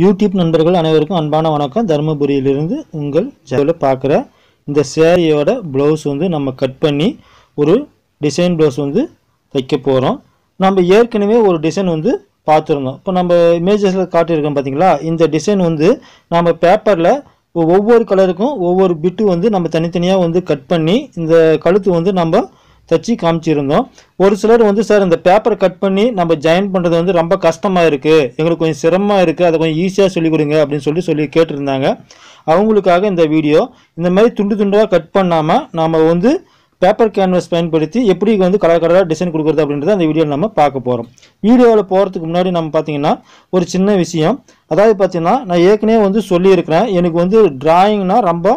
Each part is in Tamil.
யூடியூப் நண்பர்கள் அனைவருக்கும் அன்பான வணக்கம் தருமபுரியிலிருந்து உங்கள் சேவில் பார்க்குற இந்த சேரீயோட ப்ளவுஸ் வந்து நம்ம கட் பண்ணி ஒரு டிசைன் ப்ளவுஸ் வந்து தைக்க போகிறோம் நம்ம ஏற்கனவே ஒரு டிசைன் வந்து பார்த்துருந்தோம் இப்போ நம்ம இமேஜஸில் காட்டியிருக்கோம் பார்த்தீங்களா இந்த டிசைன் வந்து நம்ம பேப்பரில் ஒவ்வொரு கலருக்கும் ஒவ்வொரு பிட்டு வந்து நம்ம தனித்தனியாக வந்து கட் பண்ணி இந்த கழுத்து வந்து நம்ம தச்சு காமிச்சிருந்தோம் ஒரு சிலர் வந்து சார் இந்த பேப்பரை கட் பண்ணி நம்ம ஜாயின் பண்ணுறது வந்து ரொம்ப கஷ்டமாக இருக்குது எங்களுக்கு கொஞ்சம் சிரமமாக இருக்குது அதை கொஞ்சம் ஈஸியாக சொல்லிக் கொடுங்க அப்படின்னு சொல்லி சொல்லி கேட்டிருந்தாங்க அவங்களுக்காக இந்த வீடியோ இந்த மாதிரி துண்டு துண்டாக கட் பண்ணாமல் நாம் வந்து பேப்பர் கேன்வஸ் பயன்படுத்தி எப்படி வந்து கலர் கலராக டிசைன் கொடுக்குறது அப்படின்றத அந்த வீடியோவில் நம்ம பார்க்க போகிறோம் வீடியோவில் போகிறதுக்கு முன்னாடி நம்ம பார்த்தீங்கன்னா ஒரு சின்ன விஷயம் அதாவது பார்த்திங்கன்னா நான் ஏற்கனவே வந்து சொல்லியிருக்கிறேன் எனக்கு வந்து டிராயிங்னால் ரொம்ப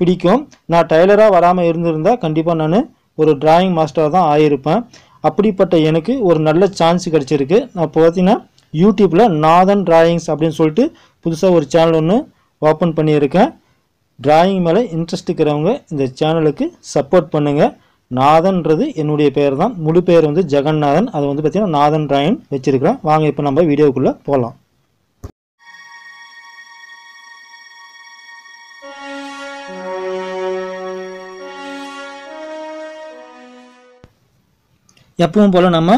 பிடிக்கும் நான் டைலராக வராமல் இருந்திருந்தால் கண்டிப்பாக நான் ஒரு டிராயிங் மாஸ்டராக தான் ஆகியிருப்பேன் அப்படிப்பட்ட எனக்கு ஒரு நல்ல சான்ஸ் கிடச்சிருக்கு நான் இப்போ பார்த்தீங்கன்னா யூடியூப்பில் நாதன் டிராயிங்ஸ் அப்படின்னு சொல்லிட்டு புதுசாக ஒரு சேனல் ஒன்று ஓப்பன் பண்ணியிருக்கேன் டிராயிங் மேலே இன்ட்ரெஸ்ட் இருக்கிறவங்க இந்த சேனலுக்கு சப்போர்ட் பண்ணுங்கள் நாதன்றது என்னுடைய பேர் தான் முழு பேர் வந்து ஜெகநாதன் அது வந்து பார்த்திங்கன்னா நாதன் டிராயிங் வச்சுருக்கிறேன் வாங்க இப்போ நம்ம வீடியோக்குள்ளே போகலாம் எப்பவும் போல் நம்ம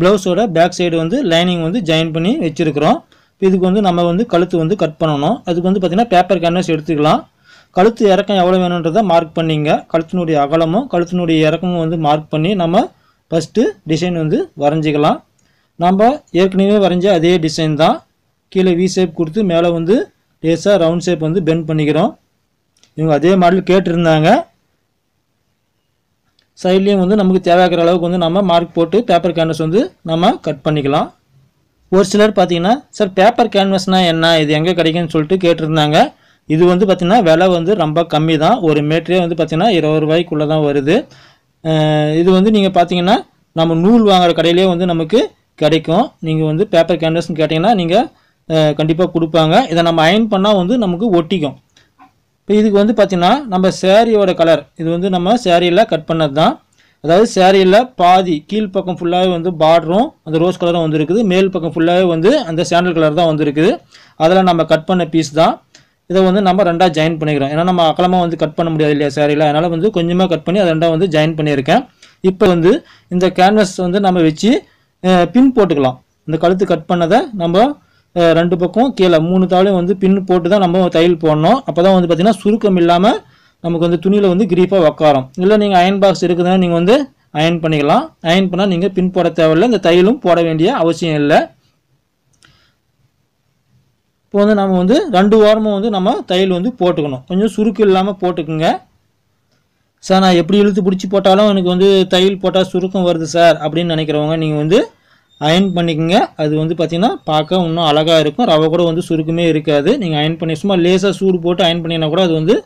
ப்ளவுஸோட பேக் சைடு வந்து லைனிங் வந்து ஜாயின் பண்ணி வச்சுருக்கிறோம் இதுக்கு வந்து நம்ம வந்து கழுத்து வந்து கட் பண்ணணும் அதுக்கு வந்து பார்த்திங்கன்னா பேப்பர் கேன்வஸ் எடுத்துக்கலாம் கழுத்து இறக்கம் எவ்வளோ வேணுன்றதை மார்க் பண்ணிங்க கழுத்தினுடைய அகலமும் கழுத்தினுடைய இறக்கமும் வந்து மார்க் பண்ணி நம்ம ஃபஸ்ட்டு டிசைன் வந்து வரைஞ்சிக்கலாம் நம்ம ஏற்கனவே வரைஞ்ச அதே டிசைன் தான் கீழே வி ஷேப் கொடுத்து மேலே வந்து லேசாக ரவுண்ட் ஷேப் வந்து பெண்ட் பண்ணிக்கிறோம் இவங்க அதே மாடல் கேட்டிருந்தாங்க சைட்லேயும் வந்து நமக்கு தேவைக்கிற அளவுக்கு வந்து நம்ம மார்க் போட்டு பேப்பர் கேன்வஸ் வந்து நம்ம கட் பண்ணிக்கலாம் ஒரு சிலர் பார்த்தீங்கன்னா சார் பேப்பர் கேன்வஸ்னால் என்ன இது எங்கே கிடைக்குன்னு சொல்லிட்டு கேட்டிருந்தாங்க இது வந்து பார்த்திங்கன்னா விலை வந்து ரொம்ப கம்மி தான் ஒரு மீட்டரே வந்து பார்த்திங்கன்னா இருபது ரூபாய்க்குள்ளே தான் வருது இது வந்து நீங்கள் பார்த்தீங்கன்னா நம்ம நூல் வாங்குகிற கடையிலே வந்து நமக்கு கிடைக்கும் நீங்கள் வந்து பேப்பர் கேன்வஸ்ன்னு கேட்டிங்கன்னா நீங்கள் கண்டிப்பாக கொடுப்பாங்க இதை நம்ம அயன் பண்ணால் வந்து நமக்கு ஒட்டிக்கும் இப்போ இதுக்கு வந்து பார்த்திங்கன்னா நம்ம சேரீயோட கலர் இது வந்து நம்ம சேரீயில் கட் பண்ணது தான் அதாவது சேரீயில் பாதி கீழ்ப்பக்கம் ஃபுல்லாகவே வந்து பார்டரும் அந்த ரோஸ் கலரும் வந்துருக்குது மேல் பக்கம் ஃபுல்லாகவே வந்து அந்த சாண்டல் கலர் தான் வந்துருக்குது அதில் நம்ம கட் பண்ண பீஸ் தான் இதை வந்து நம்ம ரெண்டாக ஜாயின் பண்ணிக்கிறோம் ஏன்னா நம்ம அகலமாக வந்து கட் பண்ண முடியாது இல்லையா சேரீயில் அதனால் வந்து கொஞ்சமாக கட் பண்ணி அதை ரெண்டாக வந்து ஜாயின் பண்ணியிருக்கேன் இப்போ வந்து இந்த கேன்வஸ் வந்து நம்ம வச்சு பின் போட்டுக்கலாம் இந்த கழுத்து கட் பண்ணதை நம்ம ரெண்டு பக்கம் கீழே மூணு தாளையும் வந்து பின் போட்டு தான் நம்ம தையல் போடணும் அப்போ தான் வந்து பார்த்திங்கன்னா சுருக்கம் இல்லாமல் நமக்கு வந்து துணியில் வந்து கிரீஃபாக உக்காரம் இல்லை நீங்கள் அயன் பாக்ஸ் இருக்குதுன்னா நீங்கள் வந்து அயன் பண்ணிக்கலாம் அயன் பண்ணால் நீங்கள் பின் போட தேவையில்லை இந்த தையலும் போட வேண்டிய அவசியம் இல்லை இப்போ வந்து நம்ம வந்து ரெண்டு வாரமும் வந்து நம்ம தையல் வந்து போட்டுக்கணும் கொஞ்சம் சுருக்கு இல்லாமல் போட்டுக்குங்க சார் நான் எப்படி இழுத்து பிடிச்சி போட்டாலும் எனக்கு வந்து தையல் போட்டால் சுருக்கம் வருது சார் அப்படின்னு நினைக்கிறவங்க நீங்கள் வந்து அயன் பண்ணிக்கோங்க அது வந்து பார்த்திங்கன்னா பார்க்க இன்னும் அழகாக இருக்கும் ரவை கூட வந்து சுருக்குமே இருக்காது நீங்கள் அயன் பண்ணி சும்மா லேசாக சூடு போட்டு அயன் பண்ணினா கூட அது வந்து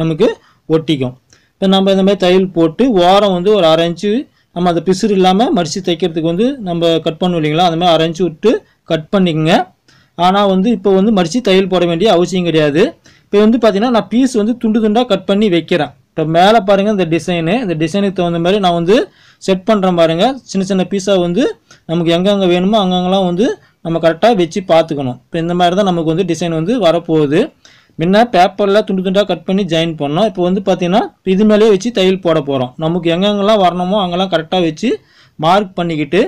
நமக்கு ஒட்டிக்கும் இப்போ நம்ம இந்த மாதிரி தையல் போட்டு ஓரம் வந்து ஒரு அரை இன்ச்சு நம்ம அதை பிசுறு இல்லாமல் மடித்து தைக்கிறதுக்கு வந்து நம்ம கட் பண்ணுவோம் இல்லைங்களா அந்த மாதிரி அரை இன்ச்சு விட்டு கட் பண்ணிக்கோங்க ஆனால் வந்து இப்போ வந்து மடித்து தையல் போட வேண்டிய அவசியம் கிடையாது இப்போ வந்து பார்த்திங்கன்னா நான் பீஸ் வந்து துண்டு துண்டாக கட் பண்ணி வைக்கிறேன் இப்போ மேலே பாருங்கள் இந்த டிசைனு இந்த டிசைனுக்கு தகுந்த மாதிரி நான் வந்து செட் பண்ணுறேன் பாருங்கள் சின்ன சின்ன பீஸாக வந்து நமக்கு எங்கெங்கே வேணுமோ அங்கங்கெல்லாம் வந்து நம்ம கரெக்டாக வச்சு பார்த்துக்கணும் இப்போ இந்த மாதிரி தான் நமக்கு வந்து டிசைன் வந்து வரப்போகுது முன்ன பேப்பரில் துண்டு துண்டாக கட் பண்ணி ஜாயின் பண்ணோம் இப்போ வந்து பார்த்திங்கன்னா இது மேலேயே வச்சு தையல் போட போகிறோம் நமக்கு எங்கெங்கெல்லாம் வரணுமோ அங்கெல்லாம் கரெக்டாக வச்சு மார்க் பண்ணிக்கிட்டு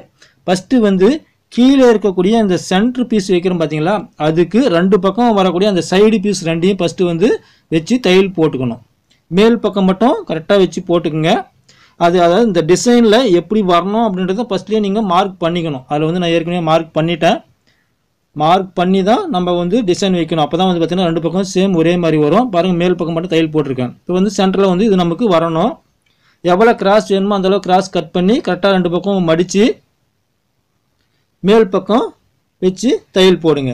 ஃபஸ்ட்டு வந்து கீழே இருக்கக்கூடிய இந்த சென்ட்ரு பீஸ் வைக்கிறோம் பார்த்தீங்களா அதுக்கு ரெண்டு பக்கம் வரக்கூடிய அந்த சைடு பீஸ் ரெண்டையும் ஃபஸ்ட்டு வந்து வச்சு தையல் போட்டுக்கணும் மேல் பக்கம் மட்டும் கரெக்டாக வச்சு போட்டுக்குங்க அது அதாவது இந்த டிசைனில் எப்படி வரணும் அப்படின்றத ஃபஸ்ட்லேயே நீங்கள் மார்க் பண்ணிக்கணும் அதில் வந்து நான் ஏற்கனவே மார்க் பண்ணிட்டேன் மார்க் பண்ணி தான் நம்ம வந்து டிசைன் வைக்கணும் அப்போ தான் வந்து பார்த்திங்கன்னா ரெண்டு பக்கம் சேம் ஒரே மாதிரி வரும் பாருங்கள் மேல் பக்கம் மட்டும் தையல் போட்டிருக்கேன் இப்போ வந்து சென்டரில் வந்து இது நமக்கு வரணும் எவ்வளோ கிராஸ் வேணுமோ அந்தளவு கிராஸ் கட் பண்ணி கரெக்டாக ரெண்டு பக்கம் மடித்து மேல் பக்கம் வச்சு தையல் போடுங்க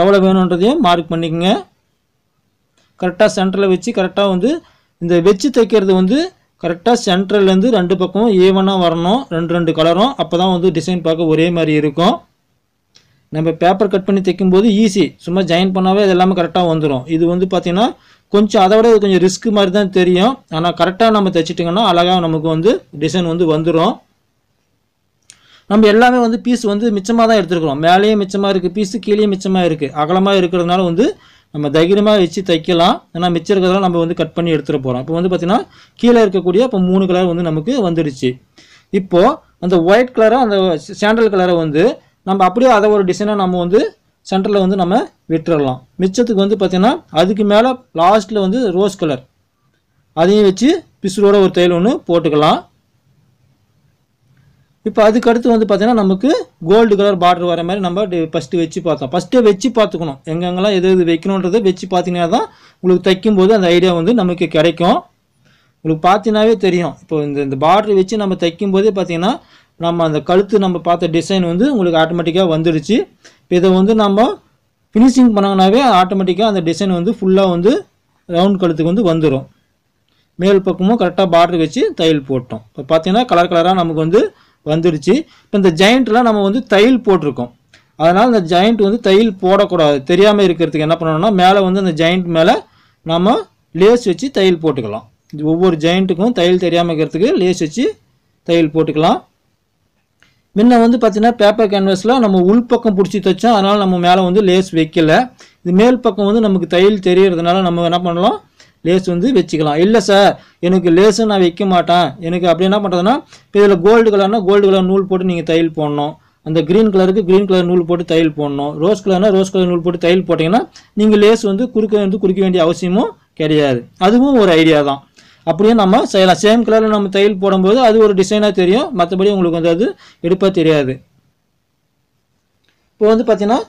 எவ்வளோ வேணுன்றதையும் மார்க் பண்ணிக்கோங்க கரெக்டாக சென்டரில் வச்சு கரெக்டாக வந்து இந்த வச்சு தைக்கிறது வந்து கரெக்டாக சென்ட்ரல்லேருந்து ரெண்டு பக்கமும் ஈவனாக வரணும் ரெண்டு ரெண்டு கலரும் அப்போ தான் வந்து டிசைன் பார்க்க ஒரே மாதிரி இருக்கும் நம்ம பேப்பர் கட் பண்ணி தைக்கும்போது ஈஸி சும்மா ஜாயின் பண்ணாவே இது எல்லாமே கரெக்டாக வந்துடும் இது வந்து பார்த்திங்கன்னா கொஞ்சம் அதை விட கொஞ்சம் ரிஸ்க் மாதிரி தான் தெரியும் ஆனால் கரெக்டாக நம்ம தைச்சிட்டிங்கன்னா அழகாக நமக்கு வந்து டிசைன் வந்து வந்துடும் நம்ம எல்லாமே வந்து பீஸ் வந்து மிச்சமாக தான் எடுத்துருக்குறோம் மேலேயும் மிச்சமாக இருக்குது பீஸு கீழேயும் மிச்சமாக இருக்குது அகலமாக இருக்கிறதுனால வந்து நம்ம தைரியமாக வச்சு தைக்கலாம் ஏன்னா மிச்சம் இருக்கிறதெல்லாம் நம்ம வந்து கட் பண்ணி எடுத்துகிட்டு போகிறோம் இப்போ வந்து பார்த்தீங்கன்னா கீழே இருக்கக்கூடிய இப்போ மூணு கலர் வந்து நமக்கு வந்துடுச்சு இப்போது அந்த ஒயிட் கலரை அந்த சாண்டல் கலரை வந்து நம்ம அப்படியே அதை ஒரு டிசைனாக நம்ம வந்து சென்டரில் வந்து நம்ம விட்டுறலாம் மிச்சத்துக்கு வந்து பார்த்திங்கன்னா அதுக்கு மேலே லாஸ்ட்டில் வந்து ரோஸ் கலர் அதையும் வச்சு பிசுரோட ஒரு தையல் ஒன்று போட்டுக்கலாம் இப்போ அதுக்கடுத்து வந்து பார்த்தீங்கன்னா நமக்கு கோல்டு கலர் பார்டர் வர மாதிரி நம்ம ஃபஸ்ட்டு வச்சு பார்த்தோம் ஃபஸ்ட்டே வச்சு பார்த்துக்கணும் எங்கெங்கெல்லாம் எது எது வைக்கணுன்றதை வச்சு பார்த்தீங்கன்னா தான் உங்களுக்கு தைக்கும்போது அந்த ஐடியா வந்து நமக்கு கிடைக்கும் உங்களுக்கு பார்த்தீங்கன்னாவே தெரியும் இப்போ இந்த இந்த பார்டர் வச்சு நம்ம தைக்கும் போதே பார்த்தீங்கன்னா நம்ம அந்த கழுத்து நம்ம பார்த்த டிசைன் வந்து உங்களுக்கு ஆட்டோமேட்டிக்காக வந்துடுச்சு இப்போ இதை வந்து நம்ம ஃபினிஷிங் பண்ணோம்னாவே ஆட்டோமேட்டிக்காக அந்த டிசைன் வந்து ஃபுல்லாக வந்து ரவுண்ட் கழுத்துக்கு வந்து வந்துடும் மேல் பக்கமும் கரெக்டாக பார்டர் வச்சு தையல் போட்டோம் இப்போ பார்த்தீங்கன்னா கலர் கலராக நமக்கு வந்து வந்துடுச்சு இப்போ இந்த ஜாயிண்ட்டில் நம்ம வந்து தையல் போட்டிருக்கோம் அதனால் இந்த ஜாயிண்ட் வந்து தையல் போடக்கூடாது தெரியாமல் இருக்கிறதுக்கு என்ன பண்ணணும்னா மேலே வந்து அந்த ஜாயிண்ட் மேலே நம்ம லேஸ் வச்சு தையல் போட்டுக்கலாம் ஒவ்வொரு ஜாயிண்ட்டுக்கும் தையல் தெரியாமல் இருக்கிறதுக்கு லேஸ் வச்சு தையல் போட்டுக்கலாம் முன்ன வந்து பார்த்தீங்கன்னா பேப்பர் கேன்வஸில் நம்ம உள் பக்கம் பிடிச்சி தைச்சோம் அதனால் நம்ம மேலே வந்து லேஸ் வைக்கல இது மேல் பக்கம் வந்து நமக்கு தையல் தெரியறதுனால நம்ம என்ன பண்ணலாம் லேஸ் வந்து வச்சுக்கலாம் இல்லை சார் எனக்கு லேஸும் நான் வைக்க மாட்டேன் எனக்கு அப்படி என்ன பண்ணுறதுன்னா இப்போ இதில் கோல்டு கலர்னால் கோல்டு கலர் நூல் போட்டு நீங்கள் தையல் போடணும் அந்த க்ரீன் கலருக்கு க்ரீன் கலர் நூல் போட்டு தையல் போடணும் ரோஸ் கலர்னால் ரோஸ் கலர் நூல் போட்டு தையல் போட்டிங்கன்னா நீங்கள் லேஸ் வந்து குறுக்க வந்து குறுக்க வேண்டிய அவசியமும் கிடையாது அதுவும் ஒரு ஐடியா தான் அப்படியே நம்ம செய்யலாம் சேம் கலரில் நம்ம தையல் போடும்போது அது ஒரு டிசைனாக தெரியும் மற்றபடி உங்களுக்கு வந்து அது எடுப்பாக தெரியாது இப்போ வந்து பார்த்திங்கன்னா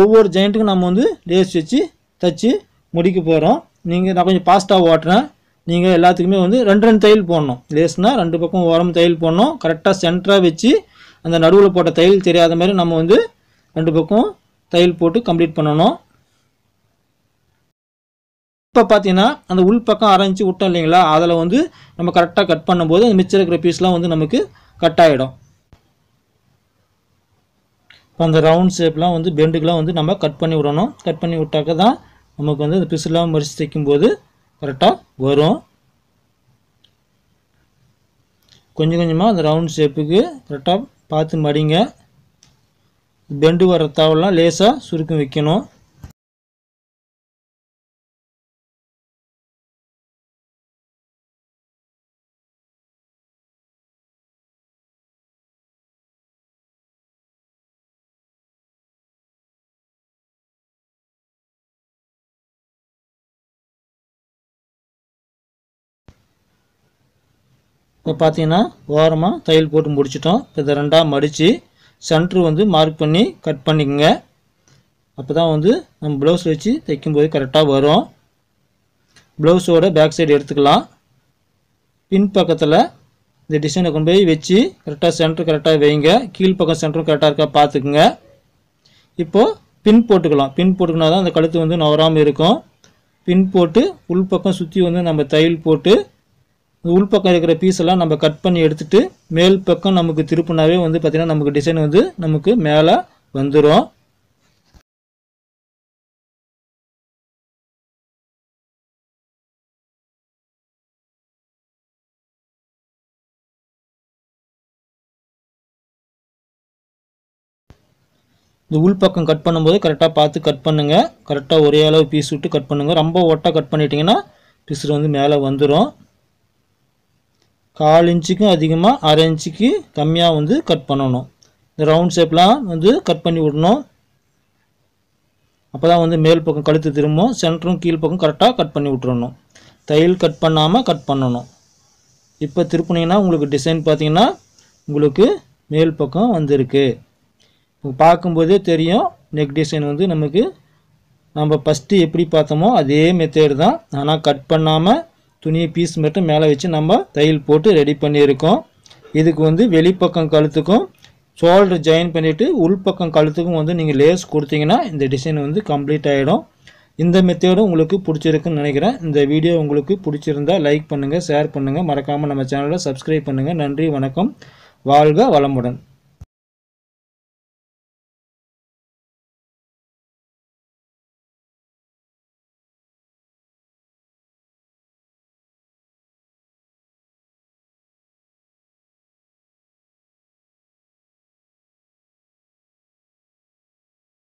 ஒவ்வொரு ஜெயிண்ட்டுக்கும் நம்ம வந்து லேஸ் வச்சு தைச்சி முடிக்க போகிறோம் நீங்கள் நான் கொஞ்சம் பாஸ்ட்டாக ஓட்டுறேன் நீங்கள் எல்லாத்துக்குமே வந்து ரெண்டு ரெண்டு தையல் போடணும் லேஸ்னால் ரெண்டு பக்கம் ஓரம் தையல் போடணும் கரெக்டாக சென்டராக வச்சு அந்த நடுவில் போட்ட தையல் தெரியாத மாதிரி நம்ம வந்து ரெண்டு பக்கம் தையல் போட்டு கம்ப்ளீட் பண்ணணும் இப்போ பார்த்தீங்கன்னா அந்த உள் பக்கம் அரைஞ்சி விட்டோம் இல்லைங்களா அதில் வந்து நம்ம கரெக்டாக கட் பண்ணும்போது அந்த மிச்சம் இருக்கிற பீஸ்லாம் வந்து நமக்கு கட் ஆகிடும் இப்போ அந்த ரவுண்ட் ஷேப்லாம் வந்து பெண்டுக்கெலாம் வந்து நம்ம கட் பண்ணி விடணும் கட் பண்ணி விட்டாக்க தான் நமக்கு வந்து அந்த பிசு இல்லாமல் மறித்து தைக்கும் போது கரெக்டாக வரும் கொஞ்சம் கொஞ்சமாக அந்த ரவுண்ட் ஷேப்புக்கு கரெக்டாக பார்த்து மடிங்க பெண்டு வர தாவலாம் லேசாக சுருக்கம் வைக்கணும் இப்போ பார்த்தீங்கன்னா ஓரமாக தையல் போட்டு முடிச்சிட்டோம் இப்போ இதை ரெண்டாக மடித்து சென்ட்ரு வந்து மார்க் பண்ணி கட் பண்ணிக்கோங்க அப்போ தான் வந்து நம்ம ப்ளவுஸ் வச்சு தைக்கும்போது கரெக்டாக வரும் ப்ளவுஸோட பேக் சைடு எடுத்துக்கலாம் பின் பக்கத்தில் இந்த டிசைனை கொண்டு போய் வச்சு கரெக்டாக சென்டர் கரெக்டாக வைங்க கீழ் பக்கம் சென்டரும் கரெக்டாக இருக்கா பார்த்துக்குங்க இப்போது பின் போட்டுக்கலாம் பின் போட்டுக்கினா தான் அந்த கழுத்து வந்து நவராமல் இருக்கும் பின் போட்டு உள்பக்கம் சுற்றி வந்து நம்ம தையல் போட்டு உள்பக்கம் இருக்கிற பீஸ் எல்லாம் நம்ம கட் பண்ணி எடுத்துகிட்டு மேல் பக்கம் நமக்கு திருப்பினாவே வந்து பார்த்திங்கன்னா நமக்கு டிசைன் வந்து நமக்கு மேலே வந்துடும் இந்த உள் பக்கம் கட் பண்ணும்போது கரெக்டாக பார்த்து கட் பண்ணுங்கள் கரெக்டாக ஒரே அளவு பீஸ் விட்டு கட் பண்ணுங்கள் ரொம்ப ஒட்டாக கட் பண்ணிட்டீங்கன்னா பிசுறு வந்து மேலே வந்துடும் கால் இன்ச்சுக்கும் அதிகமாக அரை இன்ச்சுக்கு கம்மியாக வந்து கட் பண்ணணும் இந்த ரவுண்ட் ஷேப்லாம் வந்து கட் பண்ணி விடணும் அப்போ தான் வந்து மேல் பக்கம் கழுத்து திரும்பும் சென்டரும் கீழ் பக்கம் கரெக்டாக கட் பண்ணி விட்டுறணும் தையல் கட் பண்ணாமல் கட் பண்ணணும் இப்போ திருப்பினீங்கன்னா உங்களுக்கு டிசைன் பார்த்தீங்கன்னா உங்களுக்கு மேல் பக்கம் வந்திருக்கு பார்க்கும்போதே தெரியும் நெக் டிசைன் வந்து நமக்கு நம்ம ஃபஸ்ட்டு எப்படி பார்த்தோமோ அதே மெத்தேடு தான் ஆனால் கட் பண்ணாமல் துணியை பீஸ் மட்டும் மேலே வச்சு நம்ம தையல் போட்டு ரெடி பண்ணியிருக்கோம் இதுக்கு வந்து வெளிப்பக்கம் கழுத்துக்கும் ஷோல்டர் ஜாயின் பண்ணிவிட்டு உள்பக்கம் கழுத்துக்கும் வந்து நீங்கள் லேஸ் கொடுத்தீங்கன்னா இந்த டிசைன் வந்து கம்ப்ளீட் ஆகிடும் இந்த மெத்தேடும் உங்களுக்கு பிடிச்சிருக்குன்னு நினைக்கிறேன் இந்த வீடியோ உங்களுக்கு பிடிச்சிருந்தால் லைக் பண்ணுங்கள் ஷேர் பண்ணுங்கள் மறக்காமல் நம்ம சேனலை சப்ஸ்கிரைப் பண்ணுங்கள் நன்றி வணக்கம் வாழ்க வளமுடன்